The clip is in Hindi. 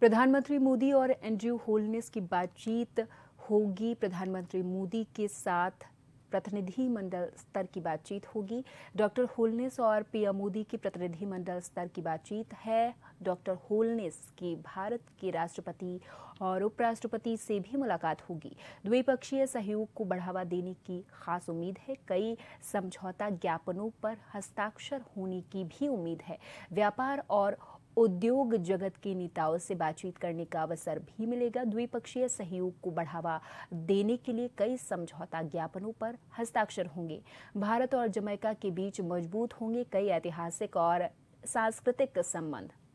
प्रधानमंत्री मोदी और एंड्रयू होलनेस की बातचीत होगी प्रधानमंत्री मोदी के साथ प्रतिनिधि मंडल स्तर की बातचीत होगी डॉक्टर होलनेस और पीएम मोदी की प्रतिनिधि मंडल स्तर की बातचीत है डॉक्टर होलनेस की भारत के राष्ट्रपति और उपराष्ट्रपति से भी मुलाकात होगी द्विपक्षीय सहयोग को बढ़ावा देने की खास उम्मीद है कई समझौता ज्ञापनों पर हस्ताक्षर होने की भी उम्मीद है व्यापार और उद्योग जगत के नेताओं से बातचीत करने का अवसर भी मिलेगा द्विपक्षीय सहयोग को बढ़ावा देने के लिए कई समझौता ज्ञापनों पर हस्ताक्षर होंगे भारत और जमैका के बीच मजबूत होंगे कई ऐतिहासिक और सांस्कृतिक संबंध